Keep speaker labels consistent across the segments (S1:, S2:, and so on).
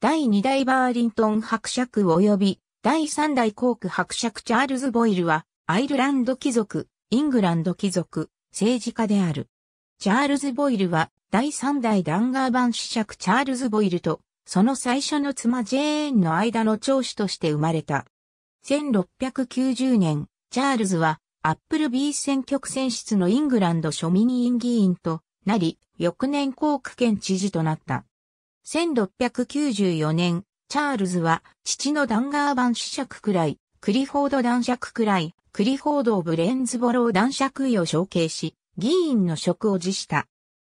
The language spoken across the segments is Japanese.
S1: 第2
S2: 代バーリントン伯爵及び第3代コーク伯爵チャールズ・ボイルは、アイルランド貴族、イングランド貴族、政治家である。チャールズ・ボイルは、第3代ダンガーバン子爵チャールズ・ボイルと、その最初の妻ジェーンの間の長子として生まれた。1690年、チャールズは、アップルビー選挙区選出のイングランド庶民委員議員となり、翌年コーク県知事となった。1694年、チャールズは父のダンガーバン主爵くらい、クリフォード男爵くらい、クリフォード・オブレンズボロー男爵位を承継し、議員の職を辞した。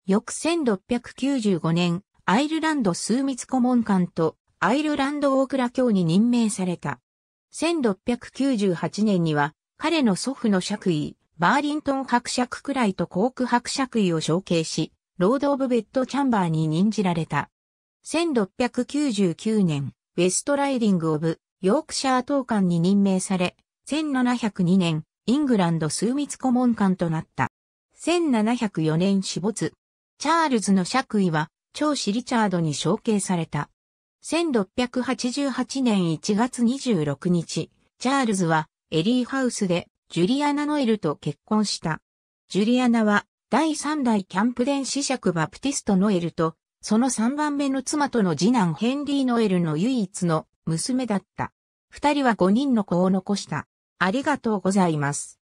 S2: 翌1695年、アイルランド枢密顧問官とアイルランド大ラ卿に任命された。1698年には、彼の祖父の爵位、バーリントン伯爵くらいとコーク伯爵位を承継し、ロード・オブ・ベッド・チャンバーに任じられた。1699年、ウェストライディング・オブ・ヨークシャー党官に任命され、1702年、イングランド枢密顧問官となった。1704年死没。チャールズの爵位は、長子リチャードに承継された。1688年1月26日、チャールズは、エリーハウスで、ジュリアナ・ノエルと結婚した。ジュリアナは、第3代キャンプ伝子爵バプティスト・ノエルとその3番目の妻との次男ヘンリー・ノエルの唯一の娘だった。二人は5人の子を残した。ありがとう
S1: ございます。